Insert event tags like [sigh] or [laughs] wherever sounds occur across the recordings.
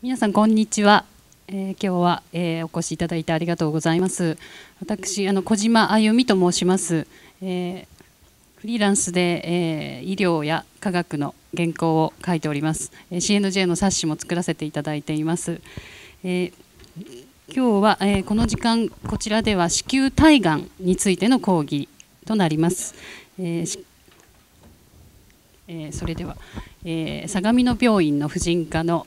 皆さんこんにちは、えー、今日は、えー、お越しいただいてありがとうございます私あの小島あゆみと申します、えー、フリーランスで、え医療や科学の原稿を書いております、え CNJ の冊子も作らせていただいています、え今日は、えこの時間こちらでは子宮体がんについての講義となります、ええそれでは、え相模の病院の婦人科の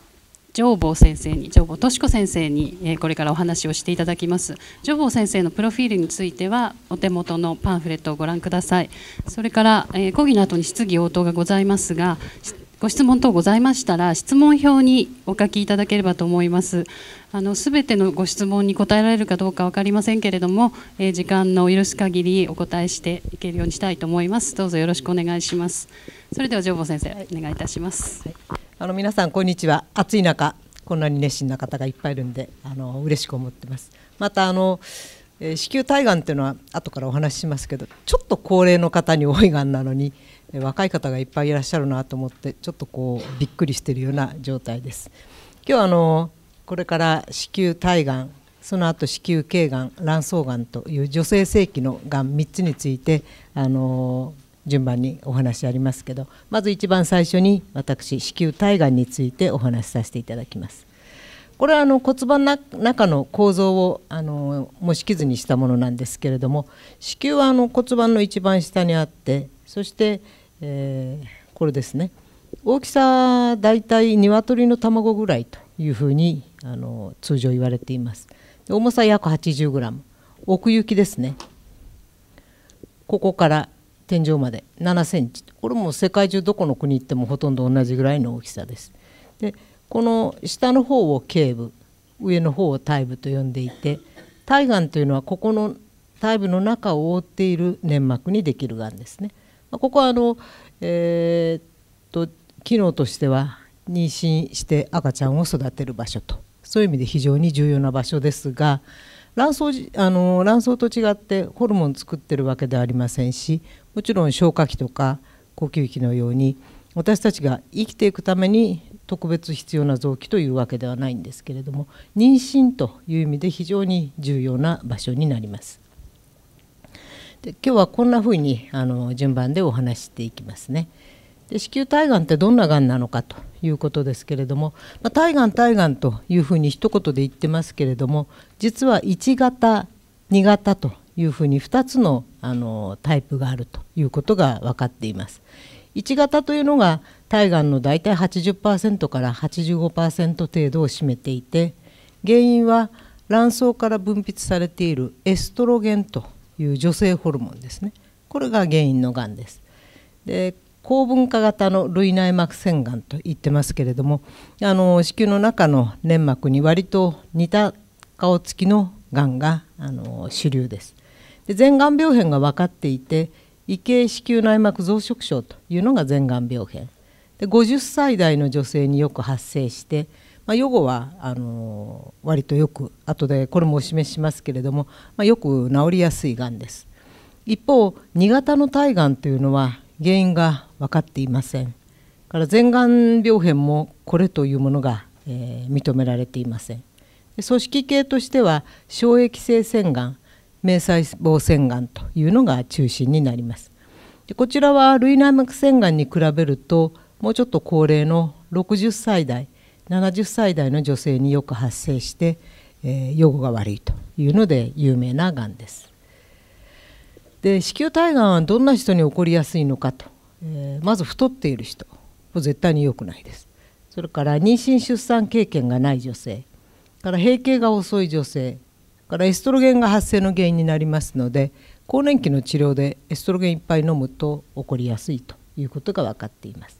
上坊先生に上坊敏子先生に、えこれからお話をしていただきます上坊先生のプロフィールについてはお手元のパンフレットをご覧くださいそれから、え講義の後に質疑応答がございますがご質問等ございましたら質問票にお書きいただければと思いますあの全てのご質問に答えられるかどうか分かりませんけれども、えー、時間の許す限りお答えしていけるようにしたいと思いますどうぞよろしくお願いしますそれでは上坊先生、はい、お願いいたします、はいあの皆さんこんにちは暑い中こんなに熱心な方がいっぱいいるんであの嬉しく思ってますまたあの、えー、子宮体がんっていうのは後からお話ししますけどちょっと高齢の方に多いがんなのにえ若い方がいっぱいいらっしゃるなと思ってちょっとこうびっくりしてるような状態です今日あのこれから子宮体がんその後子宮頸がん卵巣がんという女性性器のがん3つについてあのー順番にお話ありますけどまず一番最初に私子宮体がんについてお話しさせていただきます。これはあの骨盤の中の構造をあの模式図にしたものなんですけれども子宮はあの骨盤の一番下にあってそして、えー、これですね大きさ大体鶏の卵ぐらいというふうにあの通常言われています重さ約 80g 奥行きですねここから天井まで7センチこれも世界中どこの国行ってもほとんど同じぐらいの大きさです。でこの下の方を頸部上の方を体部と呼んでいて体がんというのはここの体部の中を覆っている粘膜にできるがんですね。まここはあの、えー、っと機能としては妊娠して赤ちゃんを育てる場所とそういう意味で非常に重要な場所ですが卵巣あの卵巣と違ってホルモン作ってるわけではありませんしもちろん消化器とか呼吸器のように私たちが生きていくために特別必要な臓器というわけではないんですけれども妊娠という意味で非常に重要な場所になります。で今日はこんなふうにあの順番でお話していきますね。で子宮体がんってどんながんなのかということですけれども、まあ、体がん体がんというふうに一言で言ってますけれども実は1型2型というふうに2つのあのタイプがあるということが分かっています。1型というのが体がんの大体80%から85%程度を占めていて原因は卵巣から分泌されているエストロゲンという女性ホルモンですねこれが原因のがんです。で高分化型の類内膜腺がんと言ってますけれどもあの子宮の中の粘膜に割と似た顔つきのがんがあの主流です。で前がん病変が分かっていて異形子宮内膜増殖症というのが全がん病変で50歳代の女性によく発生して、まあ、予後はあの割とよく後でこれもお示ししますけれども、まあ、よく治りやすいがんです一方2型の体がんというのは原因が分かっていませんから全眼病変もこれというものが、えー、認められていません組織系としては小液性腺がん迷彩胞腺がんというのが中心になりますでこちらは類内膜腺がんに比べるともうちょっと高齢の60歳代70歳代の女性によく発生して、えー、予後が悪いというので有名ながんですで子宮体がんはどんな人に起こりやすいのかとえー、まず太っている人絶対に良くないですそれから妊娠出産経験がない女性から閉経が遅い女性からエストロゲンが発生の原因になりますので更年期の治療でエストロゲンいっぱい飲むと起こりやすいということが分かっています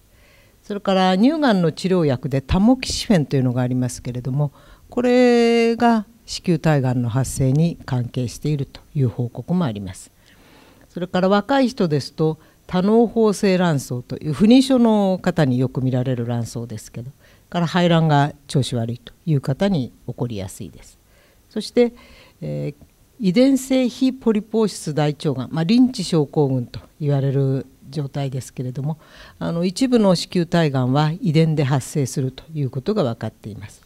それから乳がんの治療薬でタモキシフェンというのがありますけれどもこれが子宮体がんの発生に関係しているという報告もありますそれから若い人ですと多能包性卵巣という不妊症の方によく見られる卵巣ですけどから排卵が調子悪いという方に起こりやすいです。そして、えー、遺伝性非ポリポーシス大腸がん、まあ、リンチ症候群と言われる状態ですけれどもあの一部の子宮体がんは遺伝で発生するということが分かっています。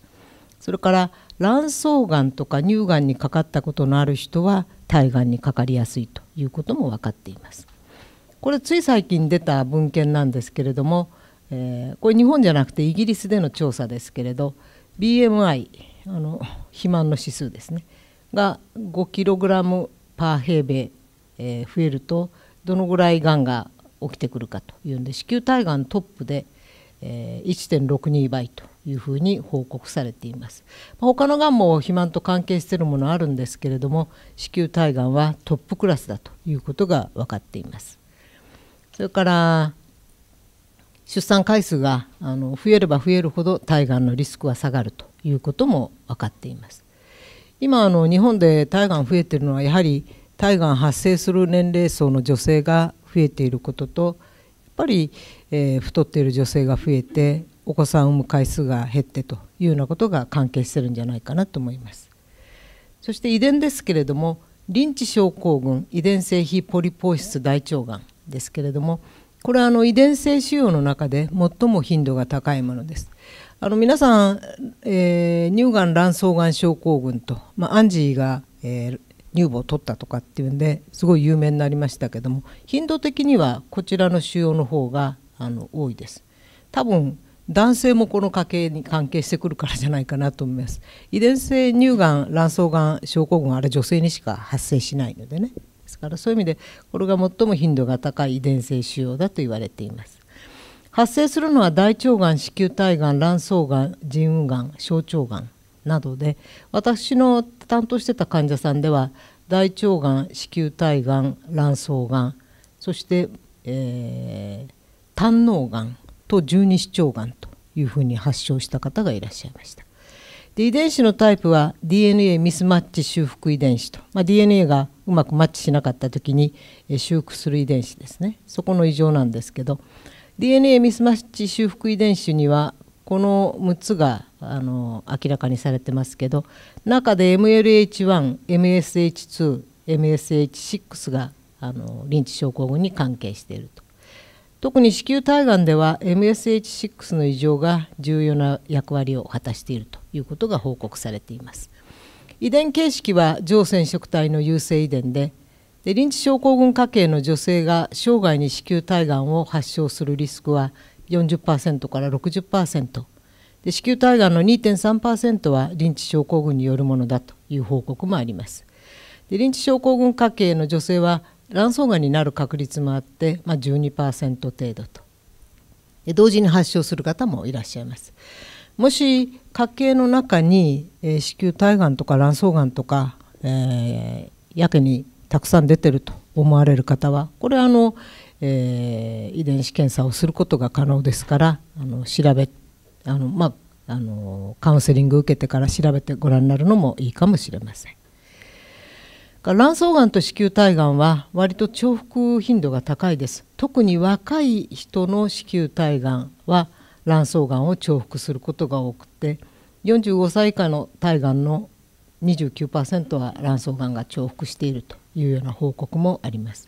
それから卵巣がんとか乳がんにかかったことのある人は体がんにかかりやすいということも分かっています。これつい最近出た文献なんですけれども、えー、これ日本じゃなくてイギリスでの調査ですけれど BMI あの肥満の指数ですねが 5kg パー平米、えー、増えるとどのぐらいがんが起きてくるかというんで子宮体がんトップで、えー、1.62倍というふうに報告されています他のがんも肥満と関係しているものあるんですけれども子宮体がんはトップクラスだということが分かっていますそれから出産回数があの増えれば増えるほど体がんのリスクは下がるということも分かっています。今あの日本で体がん増えているのはやはり体がん発生する年齢層の女性が増えていることとやっぱり、えー、太っている女性が増えてお子さんを産む回数が減ってというようなことが関係してるんじゃないかなと思います。そして遺伝ですけれどもリンチ症候群遺伝性非ポリポーシス大腸がんですけれどもこれはあの遺伝性腫瘍の中で最も頻度が高いものです。あの皆さん、えー、乳がん卵巣がん症候群と、まあ、アンジーが、えー、乳房を取ったとかっていうんですごい有名になりましたけども頻度的にはこちらの腫瘍の方があの多いです。多分男性もこの家系に関係してくるからじゃないかなと思います遺伝性乳がん卵巣がん症候群はあれ女性にしか発生しないのでねですからそういう意味でこれが最も頻度が高い遺伝性腫瘍だと言われています。発生するのは大腸がん子宮体がん卵巣がん腎雲がん小腸がんなどで私の担当してた患者さんでは大腸がん子宮体がん卵巣がんそして、えー、胆のうがんと十二指腸がんというふうに発症した方がいらっしゃいましたで遺伝子のタイプは DNA ミスマッチ修復遺伝子と、まあ、DNA がうまくマッチしなかった時に修復する遺伝子ですねそこの異常なんですけど DNA ミスマッチ修復遺伝子にはこの6つがあの明らかにされてますけど中で MLH1MSH2MSH6 があのリンチ症候群に関係していると特に子宮体がんでは MSH6 の異常が重要な役割を果たしているということが報告されています遺伝形式は上染色体の優性遺伝ででリンチ症候群家系の女性が生涯に子宮体がんを発症するリスクは40%から60%で子宮体がんの2.3%はリンチ症候群によるものだという報告もありますでリンチ症候群家系の女性は卵巣がんになる確率もあって、まあ12、12%程度と同時に発症する方もいらっしゃいます。もし家計の中に、えー、子宮体がんとか卵巣がんとか、えー、やけにたくさん出てると思われる方はこれはあの、えー、遺伝子検査をすることが可能ですからあの調べあの、まあ、あのカウンセリング受けてから調べてご覧になるのもいいかもしれません。卵巣がんと子宮体がんは割と重複頻度が高いです特に若い人の子宮体がんは卵巣がんを重複することが多くて45歳以下の体がんの29%は卵巣がんが重複しているというような報告もあります。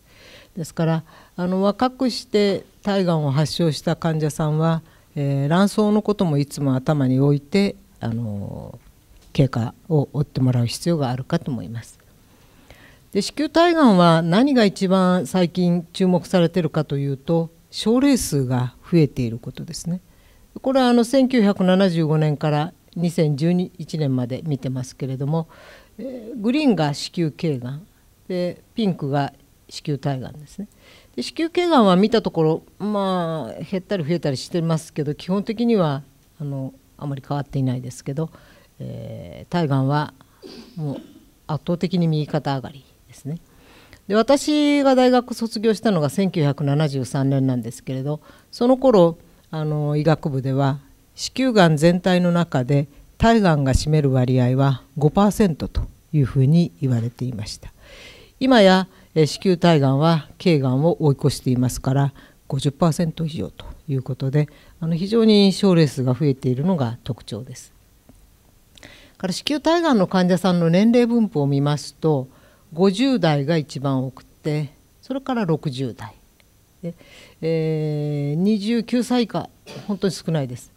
ですからあの若くして体がんを発症した患者さんは、えー、卵巣のこともいつも頭に置いてあの経過を追ってもらう必要があるかと思います。で子宮体がんは何が一番最近注目されているかというと症例数が増えていることですね。これはあの1975年から2011年まで見てますけれどもグリーンが子宮頸がんでピンクが子宮体がんですねで子宮頸がんは見たところまあ減ったり増えたりしてますけど基本的にはあのあまり変わっていないですけど、えー、体がんはもう圧倒的に右肩上がりですね。で私が大学卒業したのが1973年なんですけれどその頃あの医学部では子宮がん全体の中で体がんが占める割合は5%というふうに言われていました今や子宮体がんは頸がんを追い越していますから50%以上ということであの非常に症例数が増えているのが特徴ですから子宮体がんの患者さんの年齢分布を見ますと50代が一番多くてそれから60代でえー、29歳以下本当に少ないです、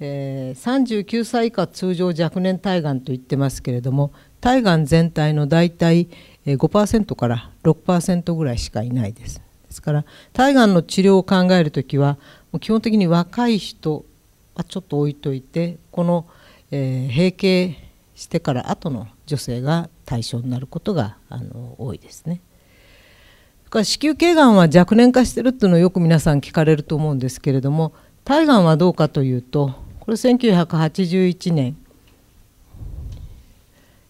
えー、39歳以下通常若年体がんと言ってますけれども体がん全体の大体5%から6%ぐらいしかいないですですから体がんの治療を考える時はもう基本的に若い人はちょっと置いといてこの、えー、閉経してから後の女性が対象になることがあの多いですね。から子宮頸がんは若年化してるっていうのをよく皆さん聞かれると思うんですけれども体がんはどうかというとこれ1981年、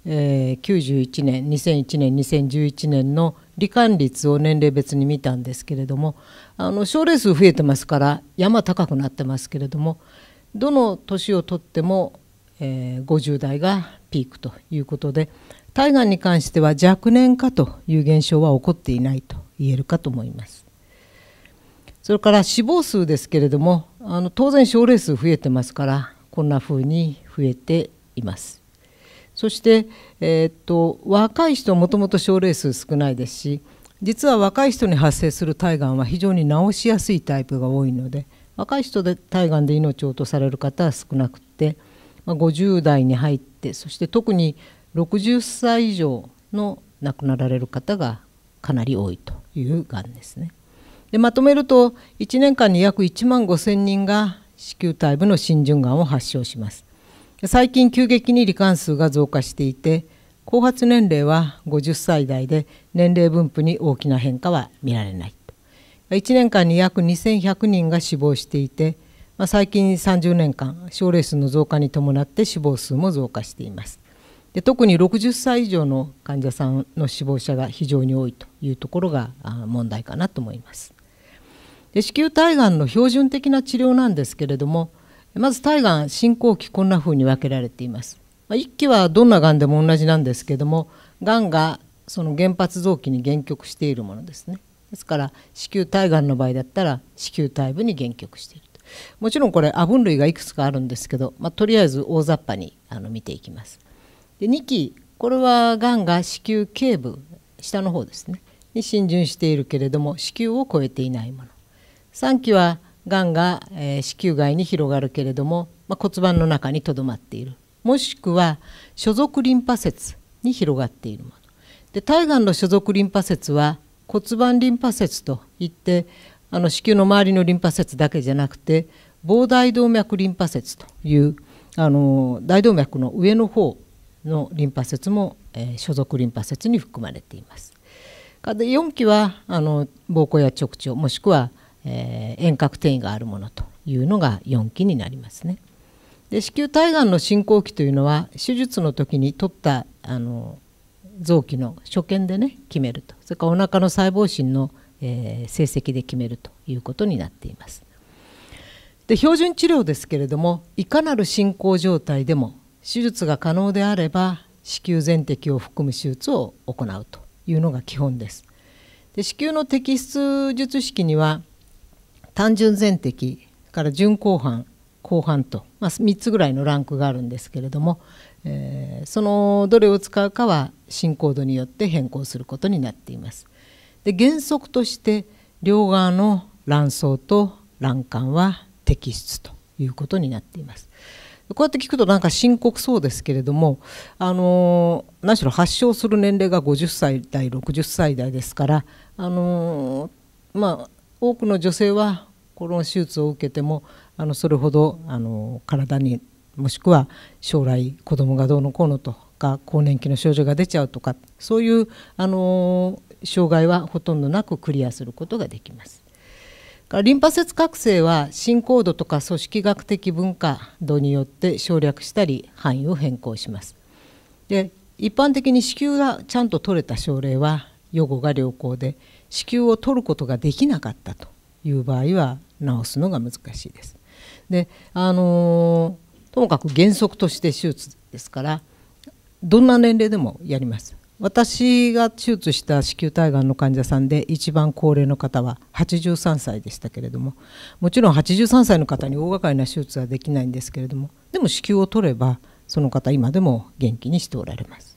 えー、91年2001年2011年の罹患率を年齢別に見たんですけれどもあの症例数増えてますから山高くなってますけれどもどの年をとっても、えー、50代がピークということで体がんに関しては若年化という現象は起こっていないと言えるかと思います。それから死亡数ですけれどもあの当然症例数増えてますからこんな風に増えています。そして、えー、っと若い人はもともと症例数少ないですし実は若い人に発生する体がんは非常に治しやすいタイプが多いので若い人で体がんで命を落とされる方は少なくて、まあ、50代に入ってそして特に60歳以上の亡くなられる方がかなり多いというがんですね。でまとめると1年間に約1万5,000人が子宮体部の浸潤がんを発症します。最近急激に罹患数が増加していて後発年齢は50歳代で年齢分布に大きな変化は見られない1年間に約2100人が死亡していて、ま最近30年間症例数の増加に伴って死亡数も増加していますで特に60歳以上の患者さんの死亡者が非常に多いというところが問題かなと思います。で子宮体がんの標準的な治療なんですけれどもまず体がん進行期こんなふうに分けられています。まあ、1期はどんながんでも同じなんですけどもがんがその原発臓器に限局しているものですね。ですから子宮体がんの場合だったら子宮体部に限局していると。もちろんこれアブン類がいくつかあるんですけど、まあ、とりあえず大雑把にあの見ていきます。で2期これはがんが子宮頸部下の方ですねに浸潤しているけれども子宮を超えていないもの3期はがんが、えー、子宮外に広がるけれども、まあ、骨盤の中にとどまっているもしくは所属リンパ節に広がっているもので体がんの所属リンパ節は骨盤リンパ節といってあの子宮の周りのリンパ節だけじゃなくて膨大動脈リンパ節というあの大動脈の上の方のリンパ節もえ所属リンパ節に含まれています。で4期はあの膀胱や直腸もしくは、えー、遠隔転移があるものというのが4期になりますね。で子宮体がんの進行期というのは手術の時に取ったあの臓器の所見でね決めるとそれからお腹の細胞診の、えー、成績で決めるということになっています。で標準治療ですけれどもいかなる進行状態でも手術が可能であれば子宮全摘を含む手術を行うというのが基本です。で子宮の摘出術式には単純全摘から準後半後半と、まあ、3つぐらいのランクがあるんですけれども、えー、そのどれを使うかは進行度によって変更することになっています。で原則として両側の卵巣と卵管は摘出ということになっています。こうやって聞くとなんか深刻そうですけれどもあの何しろ発症する年齢が50歳代60歳代ですからあの、まあ、多くの女性はコロ手術を受けてもあのそれほどあの体にもしくは将来子供がどうのこうのとか更年期の症状が出ちゃうとかそういうあの障害はほとんどなくクリアすることができます。リンパ節覚醒は進行度とか組織学的文化度によって省略したり範囲を変更します。で一般的に子宮がちゃんと取れた症例は予後が良好で子宮を取ることができなかったという場合は治すのが難しいです。であのともかく原則として手術ですからどんな年齢でもやります。私が手術した子宮体がんの患者さんで一番高齢の方は83歳でしたけれどももちろん83歳の方に大掛かりな手術はできないんですけれどもでも子宮を取ればその方今でも元気にしておられます。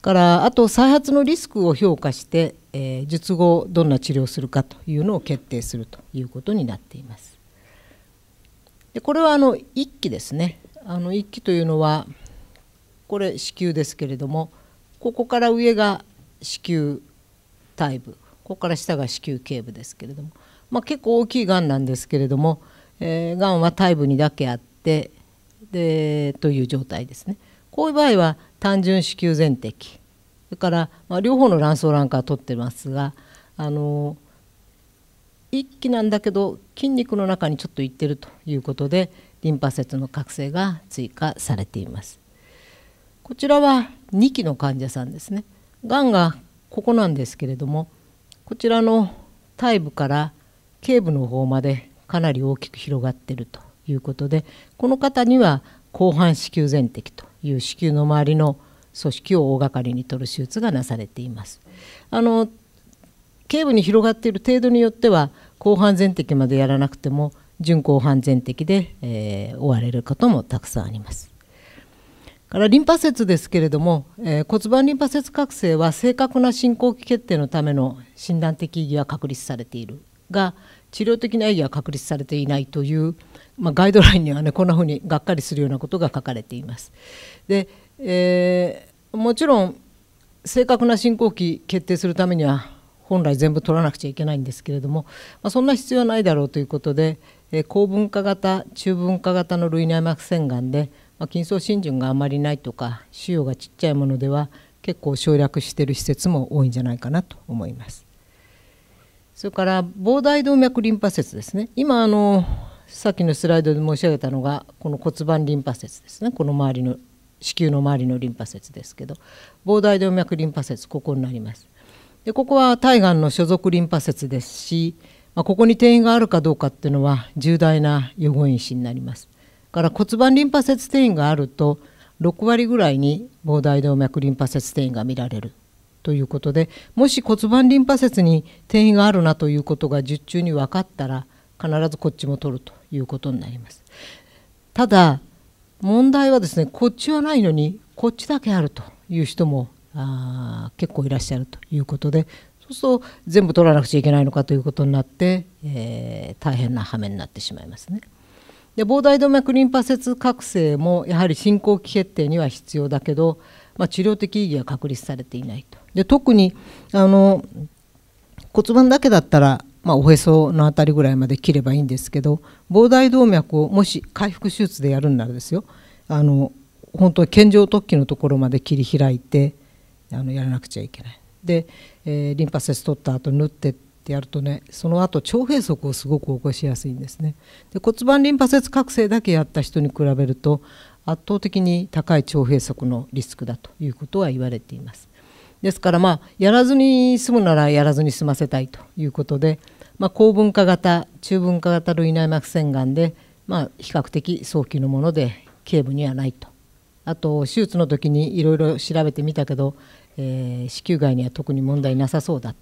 からあと再発のリスクを評価して、えー、術後どんな治療をするかというのを決定するということになっています。でこれはあの1期ですねあの1期というのはこれ子宮ですけれどもここから上が子宮体部ここから下が子宮頸部ですけれども、まあ、結構大きいがんなんですけれども、えー、がんは体部にだけあってでという状態ですね。こういう場合は単純子宮全摘それから、まあ、両方の卵巣卵管は取ってますがあの一気なんだけど筋肉の中にちょっといってるということでリンパ節の覚醒が追加されています。こちらは2期の患者さんですねがんがここなんですけれどもこちらの体部から頸部の方までかなり大きく広がっているということでこの方には広範子宮全摘という子宮の周りの組織を大掛かりに取る手術がなされています。あの頸部に広がっている程度によっては広範全摘までやらなくても準広範全摘で、えー、終われることもたくさんあります。からリンパ節ですけれども、えー、骨盤リンパ節覚醒は正確な進行期決定のための診断的意義は確立されているが治療的な意義は確立されていないという、まあ、ガイドラインにはねこんなふうにがっかりするようなことが書かれています。で、えー、もちろん正確な進行期決定するためには本来全部取らなくちゃいけないんですけれども、まあ、そんな必要はないだろうということで、えー、高分化型中分化型の類内膜腺がんでまあ、金層浸潤があまりないとか腫瘍がちっちゃいものでは結構省略してる施設も多いんじゃないかなと思います。それから膨大動脈リンパ節ですね今あのさっきのスライドで申し上げたのがこの骨盤リンパ節ですねこの周りの子宮の周りのリンパ節ですけど膨大動脈リンパ節ここになります。でここは体がんの所属リンパ節ですし、まあ、ここに転移があるかどうかっていうのは重大な予後因子になります。から骨盤リンパ節転移があると6割ぐらいに膨大動脈リンパ節転移が見られるということでもし骨盤リンパ節に転移があるなということが術中に分かったら必ずこっちも取るということになります。ただ問題はですねこっちはないのにこっちだけあるという人もあ結構いらっしゃるということでそうすると全部取らなくちゃいけないのかということになって、えー、大変な羽目になってしまいますね。で膨大動脈リンパ節覚醒もやはり進行期決定には必要だけど、まあ、治療的意義は確立されていないとで特にあの骨盤だけだったら、まあ、おへその辺りぐらいまで切ればいいんですけど膨大動脈をもし回復手術でやるんならですよあの本当は健常突起のところまで切り開いてあのやらなくちゃいけない。で、えー、リンパ節取った後縫ってってってやるとねその後腸閉塞をすごく起こしやすいんですねで骨盤リンパ節覚醒だけやった人に比べると圧倒的に高い腸閉塞のリスクだということは言われていますですからまあやらずに済むならやらずに済ませたいということで、まあ、高分化型中分化型類内膜腺がで、まあ、比較的早期のもので頸部にはないとあと手術の時にいろいろ調べてみたけど、えー、子宮外には特に問題なさそうだ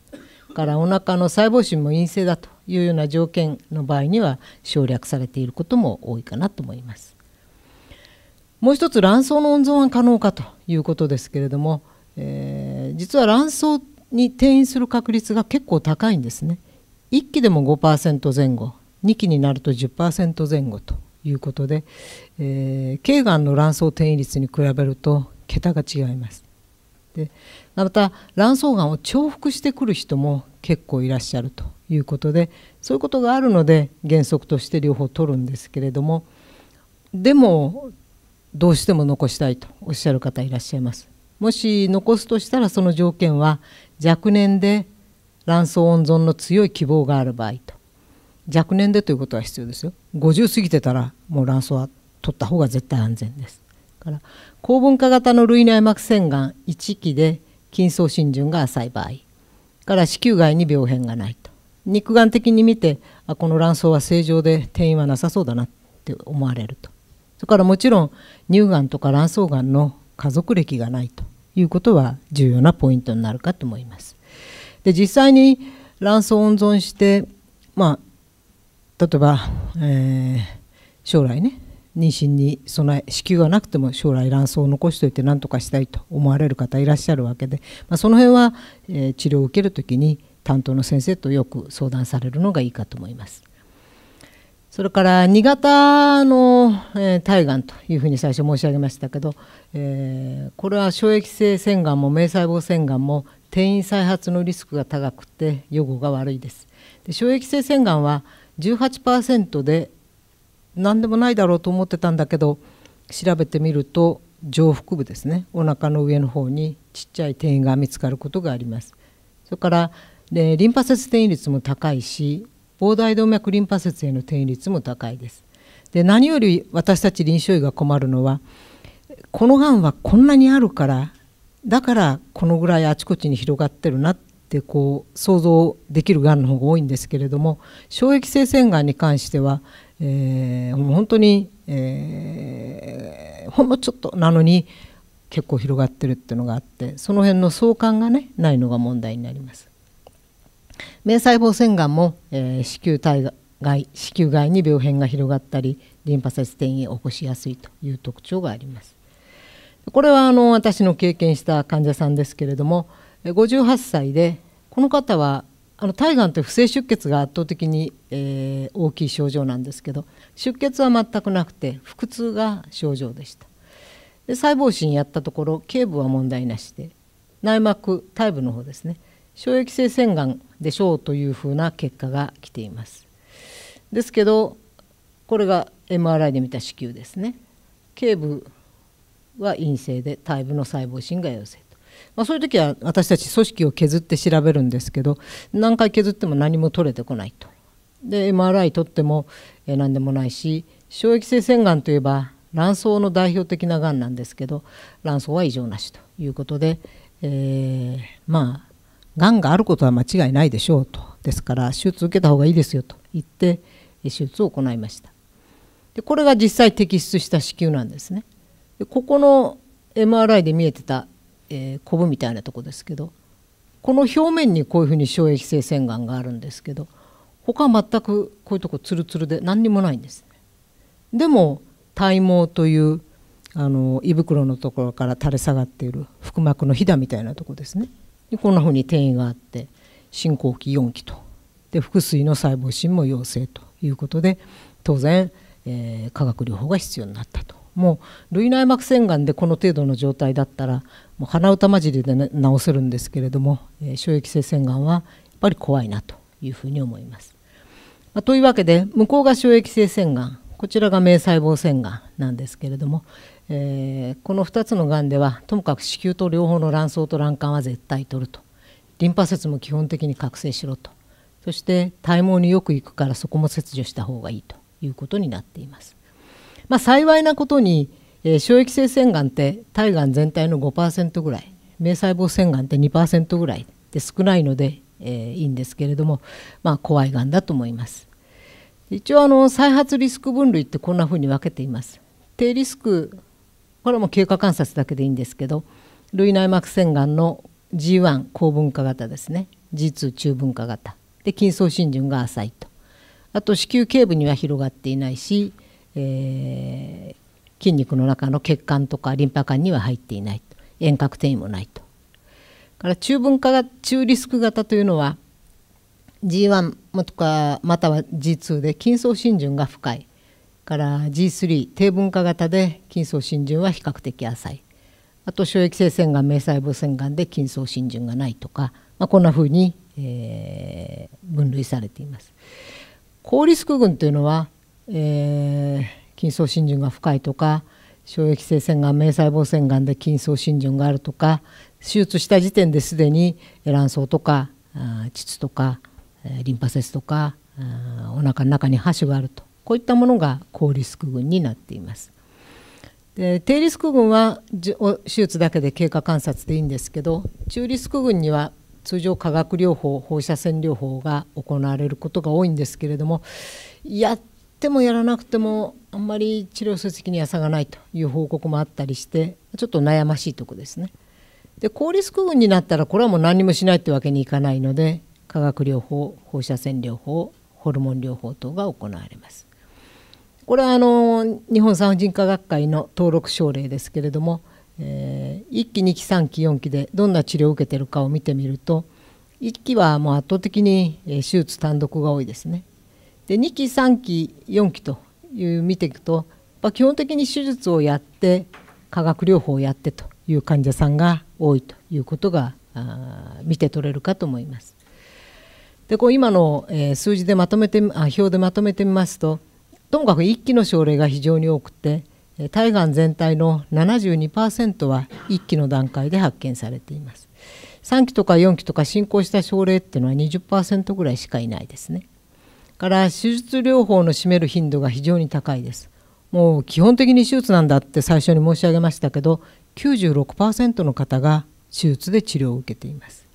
からお腹の細胞診も陰性だというような条件の場合には省略されていることも多いかなと思います。もう一つ卵巣の温存は可能かということですけれども、えー、実は卵巣に転移する確率が結構高いんですね。1期でも5%前後2期になると10%前後ということで、えー、頸がんの卵巣転移率に比べると桁が違います。でまた卵巣がんを重複してくる人も結構いらっしゃるということでそういうことがあるので原則として両方取るんですけれどもでもどうしても残したいとおっしゃる方いらっしゃいます。もし残すとしたらその条件は若年で卵巣温存の強い希望がある場合と若年でということは必要ですよ50過ぎてたらもう卵巣は取った方が絶対安全ですから高分化型の類内膜腺がん1期で筋層浸潤が浅い場合から子宮外に病変がないと肉眼的に見てあこの卵巣は正常で転移はなさそうだなって思われるとそれからもちろん乳がんとか卵巣がんの家族歴がないということは重要なポイントになるかと思います。で実際に卵巣温存して、まあ、例えば、えー、将来ね妊娠に備え子宮がなくても将来卵巣を残しておいて何とかしたいと思われる方いらっしゃるわけで、まあ、その辺は、えー、治療を受ける時に担当の先生とよく相談されるのがいいかと思います。それから2型の、えー、体がんというふうに最初申し上げましたけど、えー、これは衝液性腺がんも明細胞腺がんも転移再発のリスクが高くて予後が悪いです。で衝液性腺がんは18%で何でもないだろうと思ってたんだけど調べてみると上腹部ですねお腹の上の方にちっちゃい転移が見つかることがありますそれから、ね、リンパ節転移率も高いし膨大動脈リンパ節への転移率も高いですで何より私たち臨床医が困るのはこのがんはこんなにあるからだからこのぐらいあちこちに広がってるなってこう想像できるがんの方が多いんですけれども衝撃性腺がんに関してはえー、本当に、えー、ほんのちょっとなのに結構広がってるっていうのがあってその辺の相関がねないのが問題になります。明細胞腺がんも、えー、子宮体外子宮外に病変が広がったりリンパ節転移を起こしやすいという特徴があります。これはあの私の経験した患者さんですけれども58歳でこの方はあの胎がんって不正出血が圧倒的に、えー、大きい症状なんですけど出血は全くなくて腹痛が症状でしたで細胞診やったところ頸部は問題なしで内膜体部の方ですね衝液性腺がんでしょうというふうな結果が来ていますですけどこれが MRI で見た子宮ですね頸部は陰性で体部の細胞診が陽性まあ、そういう時は私たち組織を削って調べるんですけど何回削っても何も取れてこないと。で MRI 取っても、え何でもないし衝撃性腺がんといえば卵巣の代表的ながんなんですけど卵巣は異常なしということで、えー、まあがんがあることは間違いないでしょうとですから手術受けた方がいいですよと言って手術を行いましたでこれが実際摘出した子宮なんですねでここの MRI で見えてたえー、みたいなとこですけどこの表面にこういうふうに衝液性洗顔があるんですけど他は全くこういうとこツルツルで何にもないんですね。でも体毛というあの胃袋のところから垂れ下がっている腹膜のひだみたいなとこですねこんなふうに転移があって進行期4期とで腹水の細胞診も陽性ということで当然、えー、化学療法が必要になったともう類内膜腺がんでこの程度の状態だったらもう鼻歌混じりで、ね、治せるんですけれども、えー、衝撃性腺がんはやっぱり怖いなというふうに思います。まあ、というわけで向こうが衝撃性腺がんこちらが明細胞腺がんなんですけれども、えー、この2つのがんではともかく子宮と両方の卵巣と卵管は絶対取るとリンパ節も基本的に覚醒しろとそして体毛によく行くからそこも切除した方がいいということになっています。まあ、幸いなことにえー、小液性腺がんって体がん全体の5%ぐらい明細胞腺がんって2%ぐらいで少ないので、えー、いいんですけれども、まあ、怖いがんだと思います一応あの再発リスク分類ってこんなふうに分けています低リスクこれも経過観察だけでいいんですけど類内膜腺がんの G1 高分化型ですね G2 中分化型で筋層浸潤が浅いとあと子宮頸部には広がっていないし、えー、筋肉の中の血管とかリンパ管には入っていないと遠隔転移もないと。から中分化が中リスク型というのは G1 もとかまたは G2 で筋層浸潤が深いから G3 低分化型で筋層浸潤は比較的浅いあと衝液性腺がん明細胞腺がんで筋層浸潤がないとか、まあ、こんなふうに、えー、分類されています。高リスク群というのは、えー筋層浸潤が深いとか小液性腺がん明細胞腺がんで筋層浸潤があるとか手術した時点ですでに卵巣とか膣とかリンパ節とかお腹の中に箸があるとこういったものが高リスク群になっています。で低リスク群は手術だけで経過観察でいいんですけど中リスク群には通常化学療法放射線療法が行われることが多いんですけれどもやってもやらなくてもあんまり治療成績には差がないという報告もあったりしてちょっと悩ましいとこですね。で高リスク群になったらこれはもう何もしないってわけにいかないので化学療法放射線療法ホルモン療法等が行われます。これはあの日本産婦人科学会の登録症例ですけれども、えー、1期2期3期4期でどんな治療を受けてるかを見てみると1期はもう圧倒的に手術単独が多いですね。で2期3期4期という見ていくと基本的に手術をやって化学療法をやってという患者さんが多いということが見て取れるかと思います。でこう今の、え数字でまとめてあ表でまとめてみますとともかく1期の症例が非常に多くて体がん全体の72%は1期の段階で発見されています。3期とか4期とか進行した症例っていうのは20%ぐらいしかいないですね。から手術療法の占める頻度が非常に高いですもう基本的に手術なんだって最初に申し上げましたけど96%の方が手術で治療を受けています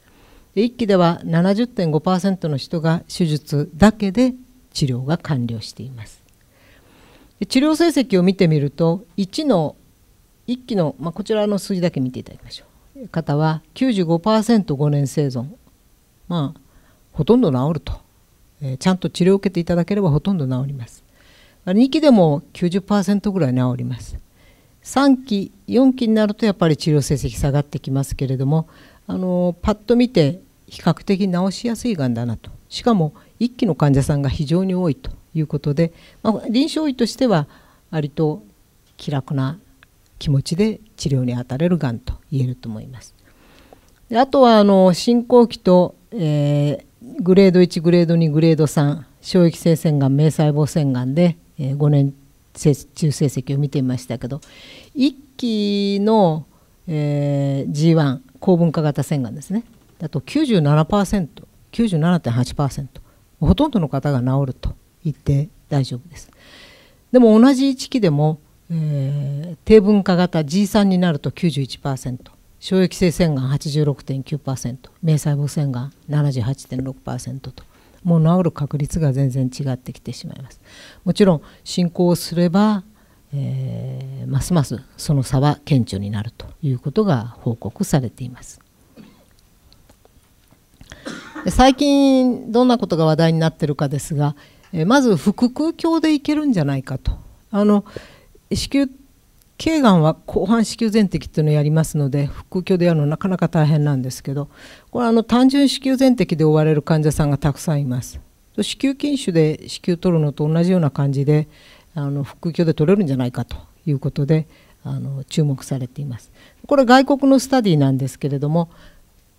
1期では70.5%の人が手術だけで治療が完了しています治療成績を見てみると1の1期の、まあ、こちらの数字だけ見ていただきましょう方は 95%5 年生存まあほとんど治るとえちゃんと治療を受けていただければほとんど治ります2期でも90%ぐらい治ります3期4期になるとやっぱり治療成績下がってきますけれどもあのパッと見て比較的治しやすいがんだなとしかも1期の患者さんが非常に多いということで、まあ、臨床医としては割と気楽な気持ちで治療に当たれるがんと言えると思います。であとはあの進行期と、えー、グレード1グレード2グレード3小液性腺がん明細胞腺がんで、えー、5年中成績を見てみましたけど1期の、えー、G1 高分化型腺がんですねだと 97%97.8% ほとんどの方が治ると言って大丈夫です。でも同じ1期でも、えー、低分化型 G3 になると91%。小液性腺がん86.9%明細胞腺がん78.6%ともう治る確率が全然違ってきてしまいますもちろん進行すれば、えー、ますますその差は顕著になるということが報告されています最近どんなことが話題になってるかですが、えー、まず腹腔鏡でいけるんじゃないかとあの子宮頸がんは広範子宮全摘っていうのをやりますので腹腔鏡でやるのなかなか大変なんですけどこれはあの単純子宮全摘で追われる患者さんがたくさんいます子宮筋腫で子宮取るのと同じような感じであの腹腔鏡で取れるんじゃないかということであの注目されていますこれ外国のスタディなんですけれども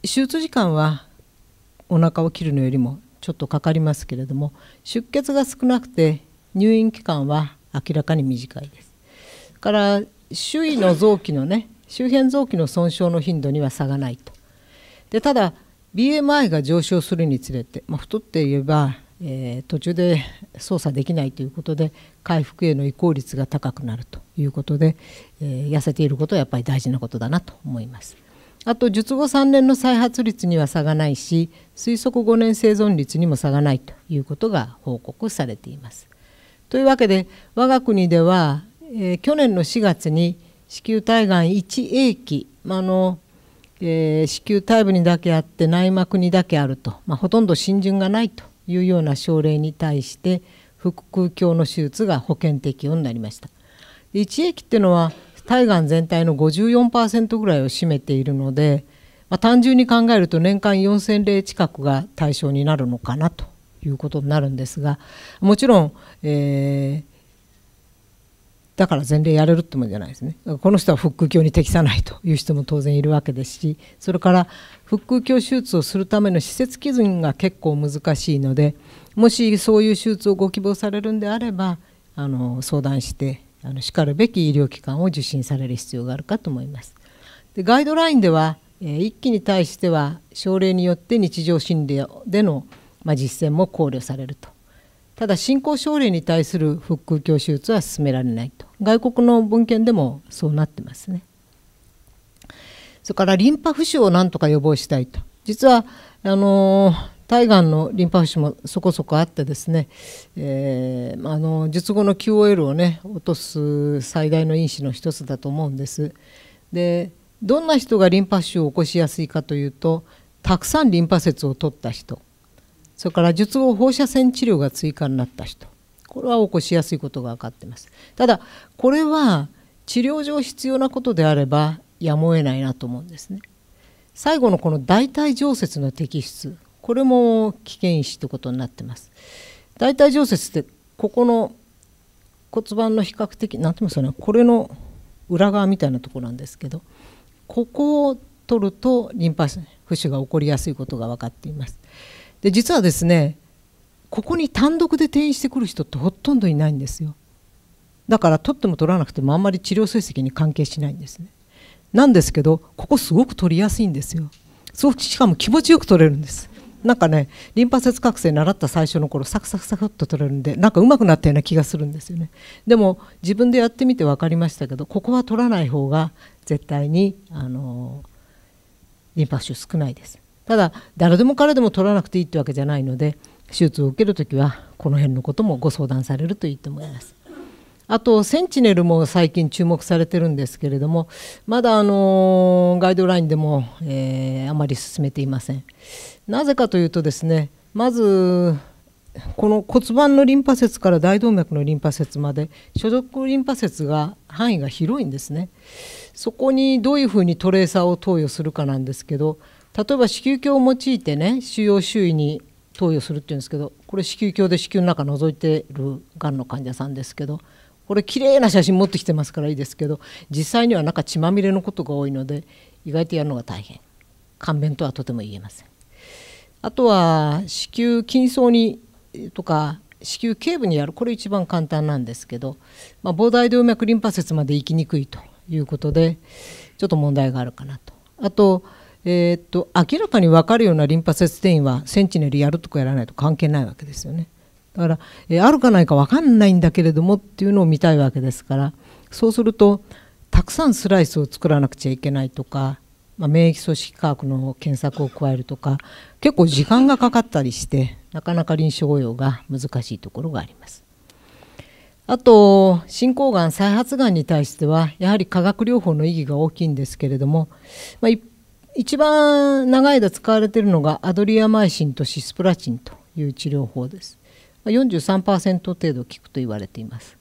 手術時間はお腹を切るのよりもちょっとかかりますけれども出血が少なくて入院期間は明らかに短いですから周囲の臓器のね周辺臓器の損傷の頻度には差がないと。でただ BMI が上昇するにつれて、まあ、太って言えば、えー、途中で操作できないということで回復への移行率が高くなるということで、えー、痩せていることはやっぱり大事なことだなと思います。あと術後3年の再発率には差がないし推測5年生存率にも差がないということが報告されています。というわけで我が国ではえー、去年の4月に子宮体がん1 a 期、まあのえー、子宮体部にだけあって内膜にだけあると、まあ、ほとんど浸潤がないというような症例に対して腹腔鏡の手術が保険適用になりました。で1液っていうのは体がん全体の54%ぐらいを占めているので、まあ、単純に考えると年間4,000例近くが対象になるのかなということになるんですがもちろん、えーだから前例やれるってもんじゃないですねこの人は腹腔鏡に適さないという人も当然いるわけですしそれから腹腔鏡手術をするための施設基準が結構難しいのでもしそういう手術をご希望されるんであればあの相談してあのしかるべき医療機関を受診される必要があるかと思います。でガイドラインでは、えー、1期に対しては症例によって日常診療での、まあ、実践も考慮されるとただ進行症例に対する腹腔鏡手術は進められないと。外国の文献でもそうなってますね。それからリンパ浮腫をなんとか予防したいと実はあの対がんのリンパ浮腫もそこそこあってですね、えー、あの術後の QOL をね落とす最大の因子の一つだと思うんです。でどんな人がリンパ腫を起こしやすいかというとたくさんリンパ節を取った人それから術後放射線治療が追加になった人これは起こしやすいことが分かってますただこれは治療上必要なことであればやむを得ないなと思うんですね最後のこの大体常設の摘出これも危険因子ということになってます大体常設ってここの骨盤の比較的何て言いまですかねこれの裏側みたいなとこなんですけどここを取るとリンパ浮腫が起こりやすいことが分かっていますで実はですねここに単独で転院してくる人ってほとんどいないんですよだから取っても取らなくてもあんまり治療成績に関係しないんですねなんですけどここすごく取りやすいんですよすごくしかも気持ちよく取れるんですなんかねリンパ節覚醒習った最初の頃サクサクサクっと取れるんでなんか上手くなったような気がするんですよねでも自分でやってみて分かりましたけどここは取らない方が絶対にあのリンパ腫少ないですただ誰でも彼でも取らなくていいってわけじゃないので手術を受けるときはこの辺のこともご相談されるといいと思います。あとセンチネルも最近注目されてるんですけれどもまだあのガイドラインでも、えー、あまり進めていません。なぜかというとですねまずこの骨盤のリンパ節から大動脈のリンパ節まで所属リンパ節が範囲が広いんですねそこにどういうふうにトレーサーを投与するかなんですけど例えば子宮鏡を用いてね腫瘍周囲に投与するっていうんですけどこれ子宮鏡で子宮の中覗いてるがんの患者さんですけどこれ綺麗な写真持ってきてますからいいですけど実際にはなんか血まみれのことが多いので意外とやるのが大変勘弁とはとても言えませんあとは子宮筋層にとか子宮頸部にやるこれ一番簡単なんですけど、まあ、膨大動脈リンパ節まで行きにくいということでちょっと問題があるかなとあとえー、っと明らかに分かるようなリンパ節転移はセンチネルやるとかやらないと関係ないわけですよねだから、えー、あるかないか分かんないんだけれどもっていうのを見たいわけですからそうするとたくさんスライスを作らなくちゃいけないとか、まあ、免疫組織科学の検索を加えるとか結構時間がかかったりしてなかなか臨床応用が難しいところがあります。あと進行がん再発がんに対してはやはり化学療法の意義が大きいんですけれども、まあ、一一番長い間使われているのがアドリアマイシンとシスプラチンという治療法です。43%程度効くと言われています。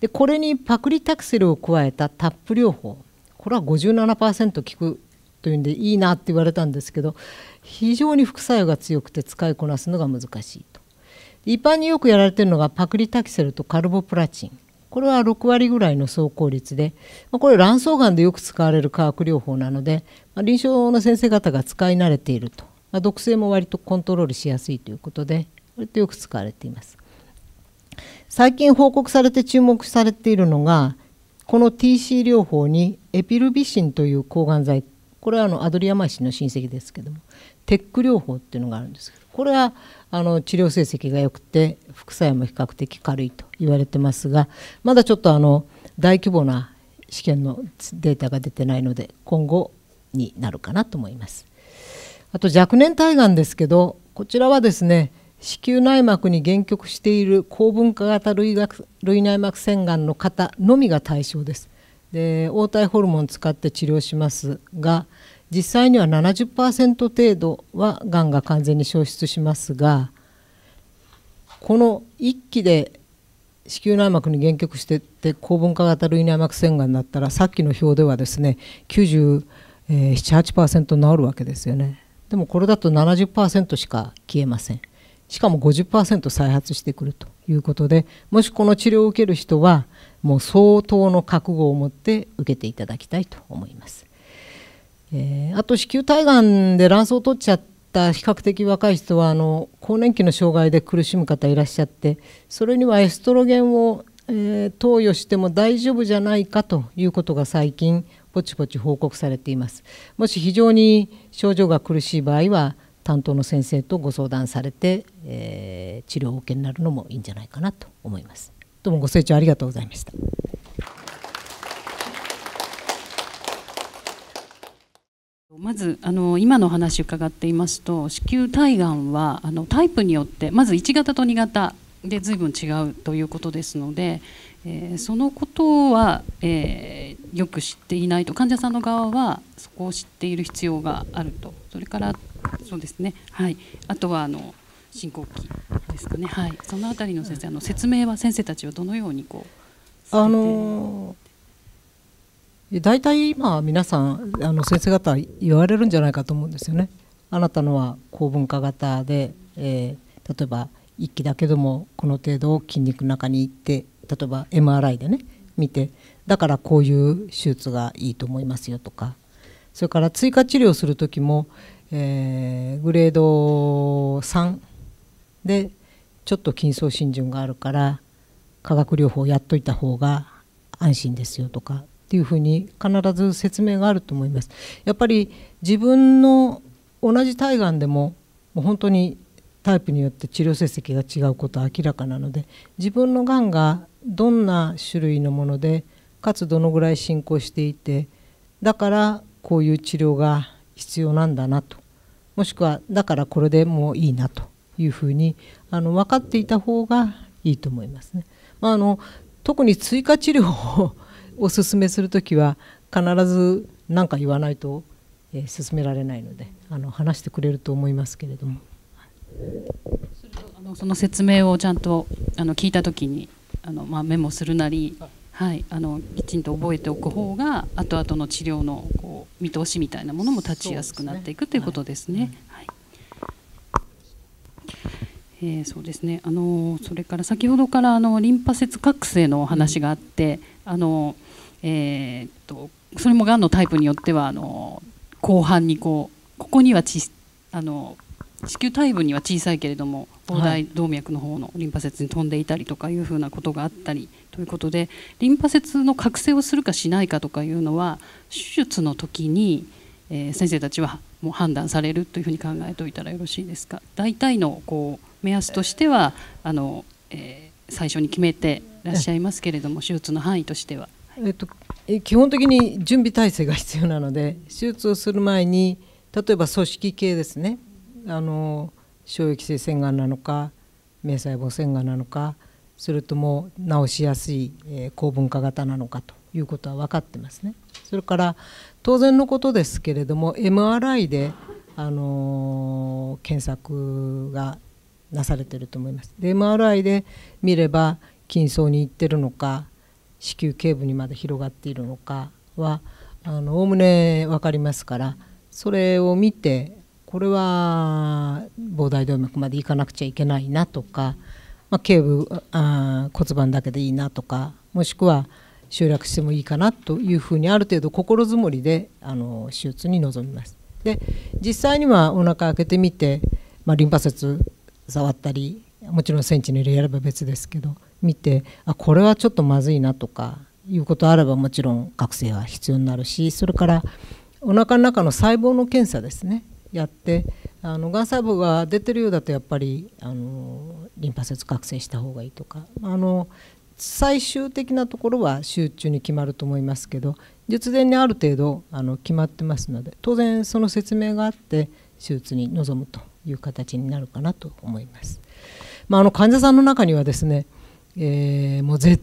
でこれにパクリタクセルを加えたタップ療法これは57%効くというんでいいなって言われたんですけど非常に副作用が強くて使いこなすのが難しいと一般によくやられてるのがパクリタキセルとカルボプラチンこれは6割ぐらいの走行率で、まあ、これ卵巣がんでよく使われる化学療法なので、まあ、臨床の先生方が使い慣れていると、まあ、毒性も割とコントロールしやすいということでこっとよく使われています最近報告されて注目されているのがこの TC 療法にエピルビシンという抗がん剤これはあのアドリアマイシンの親戚ですけどもテック療法っていうのがあるんですけどこれはあの治療成績が良くて副作用も比較的軽いと言われてますがまだちょっとあの大規模な試験のデータが出てないので今後になるかなと思います。あと若年体がんですけどこちらはですね子宮内膜に限局している高分化型類内膜腺がんの方のみが対象です。で黄体ホルモン使って治療しますが実際には70%程度はがんが完全に消失しますがこの1期で子宮内膜に限局してって高分化型類内膜腺がんになったらさっきの表ではですね978%治るわけですよねでもこれだと70%しか消えませんしかも50%再発してくるということでもしこの治療を受ける人はもう相当の覚悟を持って受けていただきたいと思います。えー、あと子宮体がんで卵巣を取っちゃった比較的若い人はあの更年期の障害で苦しむ方いらっしゃってそれにはエストロゲンを、えー、投与しても大丈夫じゃないかということが最近ポちポち報告されていますもし非常に症状が苦しい場合は担当の先生とご相談されて、えー、治療をお受けになるのもいいんじゃないかなと思いますどうもご清聴ありがとうございましたまずあの今の話伺っていますと子宮体がんはあのタイプによってまず1型と2型で随分違うということですので、えー、そのことは、えー、よく知っていないと患者さんの側はそこを知っている必要があるとそれからそうですねはいあとはあの進行期ですかねはいその辺りの先生あの説明は先生たちはどのようにこうあのー大体今皆さんあの先生方言われるんじゃないかと思うんですよね。あなたのは高分化型で、えー、例えば1期だけどもこの程度筋肉の中に行って例えば MRI でね見てだからこういう手術がいいと思いますよとかそれから追加治療する時も、えー、グレード3でちょっと筋層浸潤があるから化学療法やっといた方が安心ですよとかっていうふうに必ず説明があると思います。やっぱり自分の同じ体がんでももう本当にタイプによって治療成績が違うことは明らかなので自分のがんがどんな種類のものでかつどのぐらい進行していてだからこういう治療が必要なんだなともしくはだからこれでもういいなというふうにあの分かっていた方がいいと思いますね。まあ、あの特に追加治療をおすすめする時は必ず何か言わないと、えー、進められないのであの話してくれると思いますけれども。あのその説明をちゃんとあの聞いた時にあの、まあ、メモするなり、はい、あのきちんと覚えておく方が後々の治療のこう見通しみたいなものも立ちやすくなっていくということですね。えー、そうですねあのそれから先ほどからあのリンパ節覚醒のお話があってあのーえー、っとそれもがんのタイプによってはあの後半にこうここにはちあの子宮体部には小さいけれども膨大動脈の方のリンパ節に飛んでいたりとかいうふうなことがあったりということでリンパ節の覚醒をするかしないかとかいうのは手術の時に、えー、先生たちはもう判断されるというふうに考えておいたらよろしいですか大体のこう目安としてはあの、えー、最初に決めていらっしゃいますけれども手術の範囲としては。えっと、基本的に準備体制が必要なので手術をする前に例えば組織系ですねあの小液性腺がんなのか明細胞腺がんなのかそれとも治しやすい、えー、高分化型なのかということは分かってますね。それから当然のことですけれども MRI であのー、検索がなされてると思います。で MRI で見れば筋層に行ってるのか子宮頸部にまで広がっているのかはおおむね分かりますからそれを見てこれは膨大動脈まで行かなくちゃいけないなとか、まあ、頸部あ骨盤だけでいいなとかもしくは集落してもいいかなというふうにある程度心づもりであの手術に臨みます。で実際にはお腹開けてみて、まあ、リンパ節触ったりもちろんセンチネルやれば別ですけど見てあこれはちょっとまずいなとかいうことあればもちろん覚醒は必要になるしそれからおなかの中の細胞の検査ですねやってあのがん細胞が出てるようだとやっぱりあのリンパ節覚醒した方がいいとかあの最終的なところは集中に決まると思いますけど術前にある程度あの決まってますので当然その説明があって手術に臨むという形になるかなと思います。まあ、あの患者さんの中にはですねえー、もう絶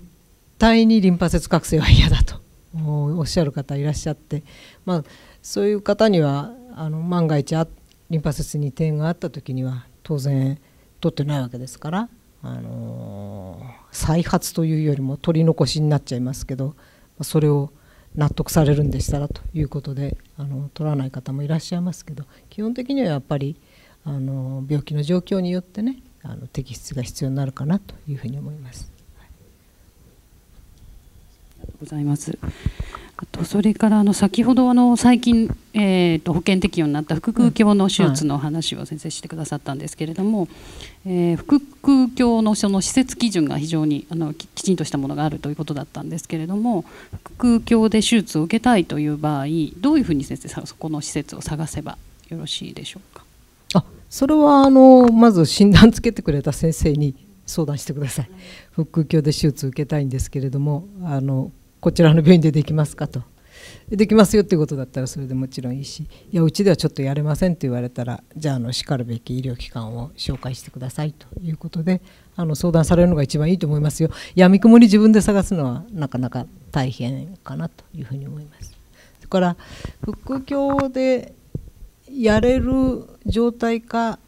対にリンパ節覚醒は嫌だと [laughs] おっしゃる方いらっしゃって、まあ、そういう方にはあの万が一リンパ節に点があった時には当然取ってないわけですから、あのー、再発というよりも取り残しになっちゃいますけどそれを納得されるんでしたらということであの取らない方もいらっしゃいますけど基本的にはやっぱりあの病気の状況によってねあの摘出が必要になるかなというふうに思います。ありがとうございます。あとそれからあの先ほどあの最近、えと保険適用になった腹腔鏡の手術の話を先生してくださったんですけれども、え腹腔鏡のその施設基準が非常にあのきちんとしたものがあるということだったんですけれども腹腔鏡で手術を受けたいという場合どういうふうに先生そこの施設を探せばよろしいでしょうか。それはあのまず診断つけてくれた先生に相談してください腹腔鏡で手術受けたいんですけれどもあのこちらの病院でできますかとできますよっていうことだったらそれでもちろんいいしいやうちではちょっとやれませんと言われたらじゃああのしかるべき医療機関を紹介してくださいということであの相談されるのが一番いいと思いますよやみくもに自分で探すのはなかなか大変かなというふうに思います。れから腹腔鏡でやれる状態か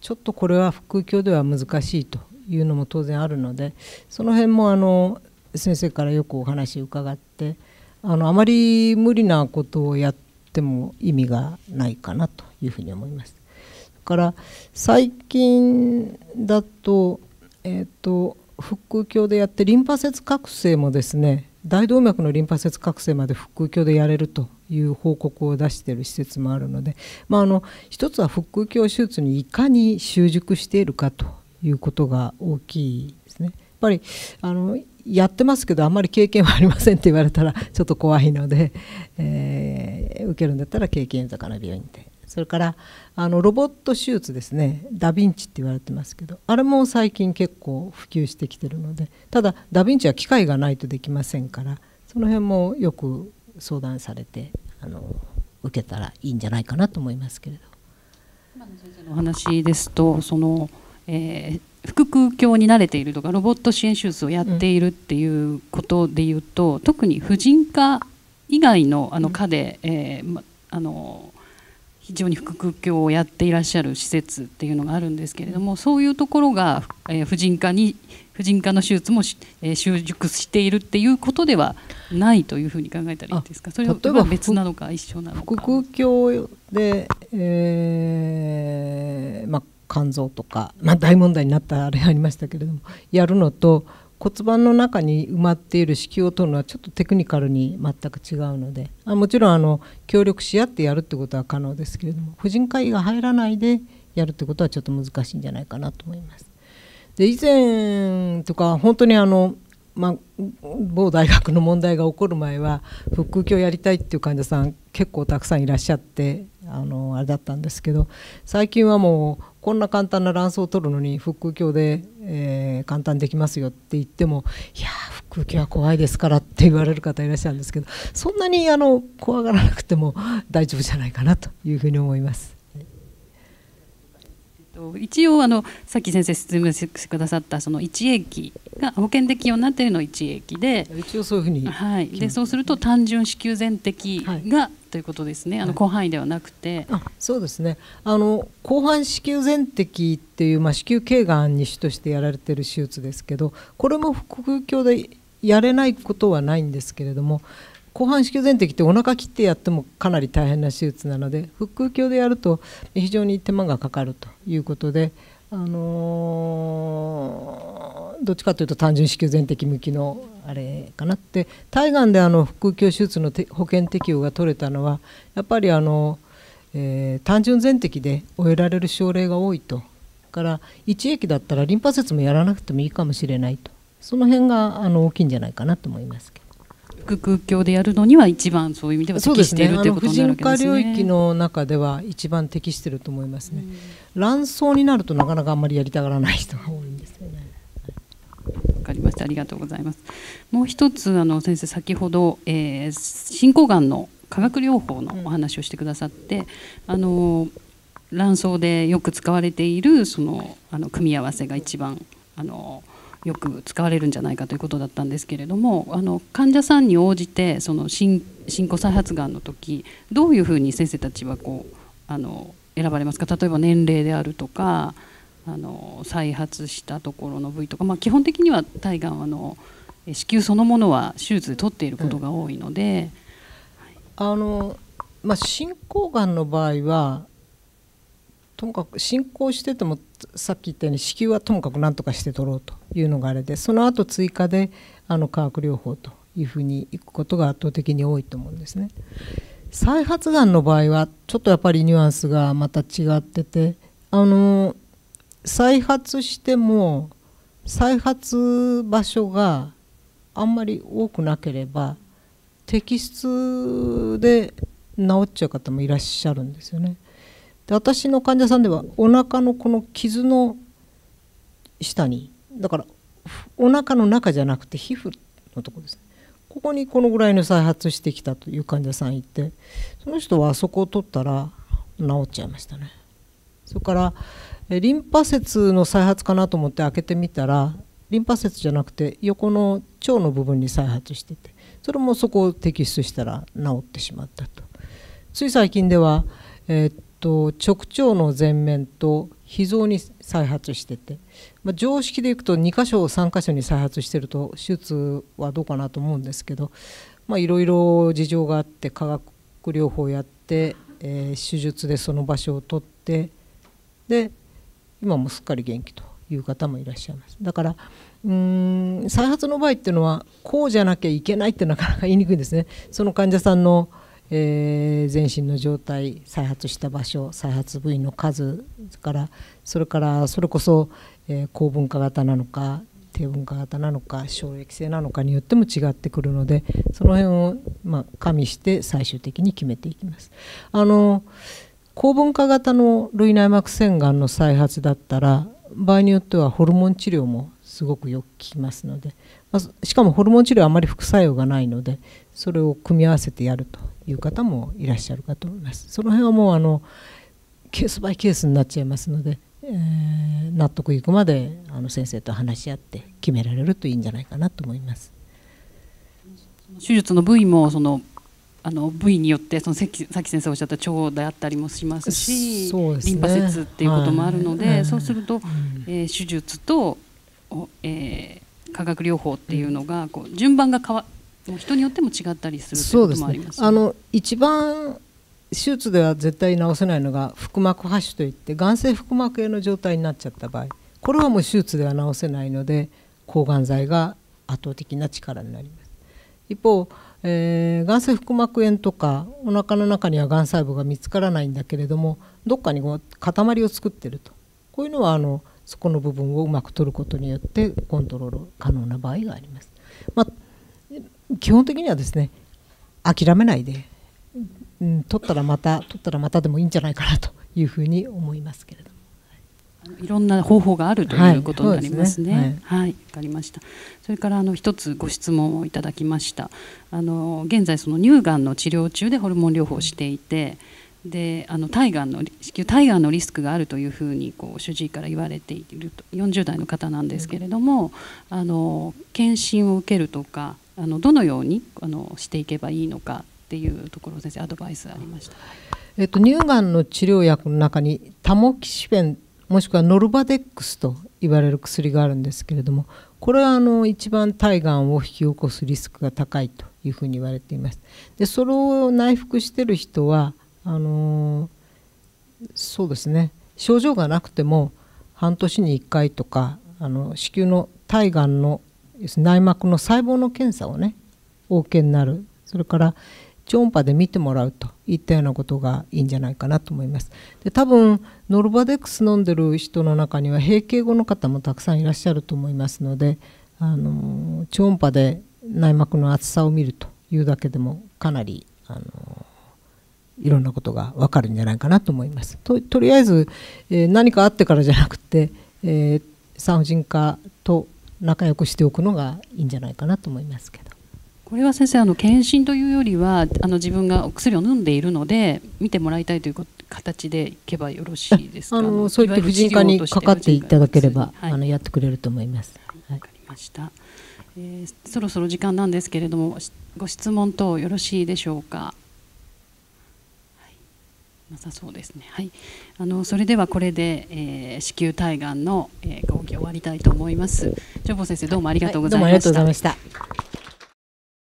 ちょっとこれは腹腔鏡では難しいというのも当然あるのでその辺もあの先生からよくお話伺ってあのあまり無理なことをやっても意味がないかなというふうに思います。から最近だと,、えーと、と腹腔鏡でやってリンパ節覚醒もですね大動脈のリンパ節覚醒まで腹腔鏡でやれるという報告を出している施設もあるので、まあ、あの一つは腹腔鏡手術にいかに習熟しているかということが大きいですね。やっぱりあのやってますけどあんまり経験はありませんって言われたらちょっと怖いので、えー、受けるんだったら経験豊かな病院でそれからあのロボット手術ですねダ・ヴィンチって言われてますけどあれも最近結構普及してきてるのでただダ・ヴィンチは機械がないとできませんからその辺もよく相談されてあの受けたらいいんじゃないかなと思いますけれど今の先生のお話ですとその、えー、腹腔鏡に慣れているとかロボット支援手術をやっているっていうことでいうと、うん、特に婦人科以外のあの科で、うん、えーま、あの非常に腹腔鏡をやっていらっしゃる施設っていうのがあるんですけれどもそういうところが、え婦人科に婦人科の手術も、え習熟しているっていうことではないというふうに考えたらいいですかそれは別なのか一緒なのか腹腔鏡で、えー、まあ、肝臓とか、まあ、大問題になったあれありましたけれどもやるのと骨盤の中に埋まっている子宮を取るのはちょっとテクニカルに全く違うのであもちろんあの協力し合ってやるってことは可能ですけれども婦人科医が入らないでやるってことはちょっと難しいんじゃないかなと思います。で以前とか本当にあのまあ、某大学の問題が起こる前は腹腔鏡やりたいっていう患者さん結構たくさんいらっしゃってあのあれだったんですけど最近はもうこんな簡単な卵巣を取るのに腹腔鏡で、えー、簡単できますよって言ってもいや腹腔鏡は怖いですからって言われる方いらっしゃるんですけどそんなにあの怖がらなくても大丈夫じゃないかなというふうに思います。一応あのさっき先生説明してくださったその一液が保険適用になっているの一液で一応そういうふうに、はい、でそうすると単純子宮全摘がということですね。あの広範囲ではなくて、はい、そうですね。あの広範子宮全摘っていうまあ子宮頸がんに主としてやられてる手術ですけど、これも腹腔鏡でやれないことはないんですけれども。広範子宮全摘ってお腹切ってやってもかなり大変な手術なので腹腔鏡でやると非常に手間がかかるということであのー、どっちかというと単純子宮全摘向きのあれかなって対がんであの腹腔鏡手術の保険適用が取れたのはやっぱりあの、えー、単純全摘で終えられる症例が多いとから1液だったらリンパ節もやらなくてもいいかもしれないとその辺があの大きいんじゃないかなと思いますけど。く空境でやるのには一番そういう意味では適している、ということになるわけですね。婦人科領域の中では一番適していると思いますね。卵巣になるとなかなかあんまりやりたがらない人が多いんですよね。わかりました。ありがとうございます。もう一つあの先生先ほど、えー、進行がんの化学療法のお話をしてくださって、うん、あの卵巣でよく使われているそのあの組み合わせが一番あのよく使われるんじゃないかということだったんですけれどもあの患者さんに応じてその進行再発がんの時どういうふうに先生たちはこうあの選ばれますか例えば年齢であるとかあの再発したところの部位とか、まあ、基本的には体がんあの子宮そのものは手術で取っていることが多いので。あのまあ、進行がんの場合はともかく進行しててもさっき言ったように子宮はともかく何とかして取ろうというのがあれでその後追加であの化学療法というふうにいくことが圧倒的に多いと思うんですね。再発がんの場合はちょっとやっぱりニュアンスがまた違っててあの再発しても再発場所があんまり多くなければ摘出で治っちゃう方もいらっしゃるんですよね。で私の患者さんではお腹のこの傷の下にだからお腹の中じゃなくて皮膚のとこですねここにこのぐらいの再発してきたという患者さんいてその人はあそこを取ったら治っちゃいましたねそれからリンパ節の再発かなと思って開けてみたらリンパ節じゃなくて横の腸の部分に再発しててそれもそこを摘出したら治ってしまったとつい最近では、えー、と直腸の前面と脾臓に再発してて、まあ、常識でいくと2箇所3箇所に再発してると手術はどうかなと思うんですけどいろいろ事情があって化学療法やって、えー、手術でその場所を取ってで今もすっかり元気という方もいらっしゃいます。だからうん再発の場合っていうのはこうじゃなきゃいけないってなかなか言いにくいんですね。その患者さんのえー、全身の状態再発した場所再発部位の数からそれからそれこそ、えー、高分化型なのか低分化型なのか衝撃性なのかによっても違ってくるのでその辺を、まあ、加味して最終的に決めていきます。あの高分化型の類内膜腺がんの再発だったら場合によってはホルモン治療もすごくよく効きますので、まあ、しかもホルモン治療はあまり副作用がないのでそれを組み合わせてやるという方もいらっしゃるかと思います。その辺はもうあのケースバイケースになっちゃいますので、えー、納得いくまであの先生と話し合って決められるといいんじゃないかなと思います。手術の部位もそのあの部位によってそのさっき先生おっしゃった腸であったりもしますし、ね、リンパ節っていうこともあるので、はい、そうすると、うん、えー、手術と、えー、化学療法っていうのがこう順番が変わ人によっても違ったりするそうですね、ね、あの一番手術では絶対治せないのが腹膜播種といって眼性腹膜炎の状態になっちゃった場合これはもう手術では治せないので抗がん剤が圧倒的な力になります一方、えー、眼性腹膜炎とかおなかの中にはがん細胞が見つからないんだけれどもどっかにこう塊を作ってるとこういうのはあのそこの部分をうまく取ることによってコントロール可能な場合があります。まあ基本的にはですね諦めないで、うん、取ったらまた取ったらまたでもいいんじゃないかなというふうに思いますけれども。いろんな方法があるということになりますね。はい、ねはいはい、かりました。それからあの一つご質問をいただきました。あの現在その乳がんの治療中でホルモン療法をしていて、であの体がんの子宮体がんのリスクがあるというふうにこう主治医から言われていると40代の方なんですけれども、あの検診を受けるとかあのどのようにあのしていけばいいのかっていうところ先生アドバイスありました。えっと、乳がんの治療薬の中にタモキシフェンもしくはノルバデックスと言われる薬があるんですけれどもこれはあの一番体がんを引き起こすリスクが高いというふうに言われています。でそれを内服してる人はあのそうですね症状がなくても半年に1回とかあの子宮の体がんの要するに内膜の細胞の検査をねお受けになるそれから超音波で見てもらうといったようなことがいいんじゃないかなと思います。で多分ノルバデックス飲んでる人の中には閉経後の方もたくさんいらっしゃると思いますのであの超音波で内膜の厚さを見るというだけでもかなりあのいろんなことがわかるんじゃないかなと思います。ととりあえず、えー、何かあってからじゃなくて、えー、産婦人科と仲良くしておくのがいいんじゃないかなと思いますけど。これは先生あの検診というよりはあの自分がお薬を飲んでいるので見てもらいたいという形でいけばよろしいですかあのそういった婦人科にかかっていただければ、はい、あのやってくれると思います。はい、かりました、えー、そろそろ時間なんですけれどもご質問等よろしいでしょうか。なさそうですね。はい。あのそれではこれで、えー、子宮体がんの、えー、講義終わりたいと思います。ジョボ先生どうもありがとうございました。はい、どうもありがとうございました。